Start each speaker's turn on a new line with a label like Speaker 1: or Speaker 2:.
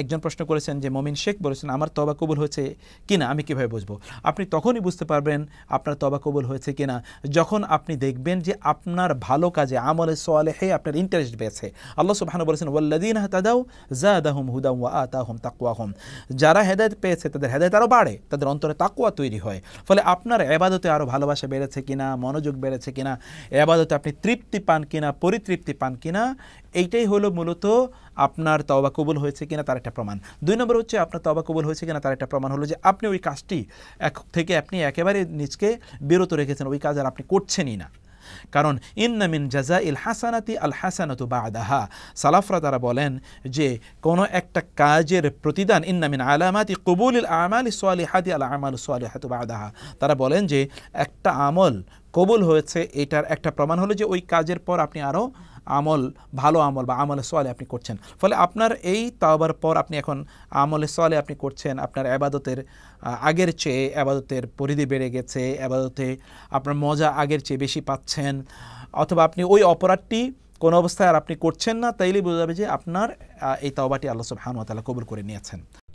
Speaker 1: একজন প্রশ্ন করেছেন যে মমিন শেখ বলেছেন আমার তবা কবুল হয়েছে কিনা আমি কিভাবে বুঝবো আপনি তখনই বুঝতে পারবেন আপনার তবা কবুল হয়েছে কিনা যখন আপনি দেখবেন যে আপনার ভালো কাজে আমলে হে আপনার ইন্টারেস্ট বেছে আল্লাহ সুবাহানু বলেছেন ওয়াল্লাদিন তাদাও জাদাহুম হুদাম ওয়া আতাহুম তাকুয়াহম যারা হেদায়ত পেয়েছে তাদের হেদায়ত আরও বাড়ে তাদের অন্তরে তাকুয়া তৈরি হয় ফলে আপনার এবাদতে আরও ভালোবাসা বেড়েছে কিনা মনোযোগ বেড়েছে কিনা এবাদতে আপনি তৃপ্তি পান কিনা পরিতৃপ্তি পান কিনা এইটাই হলো মূলত আপনার তবা কবুল হয়েছে কিনা তার একটা প্রমাণ দুই নম্বর হচ্ছে আপনার তবা কবুল হয়েছে কিনা তার একটা প্রমাণ হলো যে আপনি ওই কাজটি এক থেকে আপনি একেবারে নিজকে বিরত রেখেছেন ওই কাজ আর আপনি করছেনই না কারণ ইন্নামিন জাজা ইল হাসানাতি আল হাসানাতু আদাহা সালাফরা তারা বলেন যে কোনো একটা কাজের প্রতিদান ইন্নামিন আলামাতি কবুল ইল আমাল সোয়ালি হাদি আল আমাল সোয়ালি হাতু আদাহা তারা বলেন যে একটা আমল কবুল হয়েছে এটার একটা প্রমাণ হলো যে ওই কাজের পর আপনি আরও আমল ভালো আমল বা আমলে সোয়ালে আপনি করছেন ফলে আপনার এই তাওবার পর আপনি এখন আমলে সোয়ালে আপনি করছেন আপনার আবাদতের আগের চেয়ে আবাদতের পরিধি বেড়ে গেছে আবাদতে আপনার মজা আগের চেয়ে বেশি পাচ্ছেন অথবা আপনি ওই অপরাধটি কোনো অবস্থায় আর আপনি করছেন না তাইলে বোঝা যাবে যে আপনার এই তাওবাটি আল্লাহ সব হানুয়া তালা কবুল করে নিয়েছেন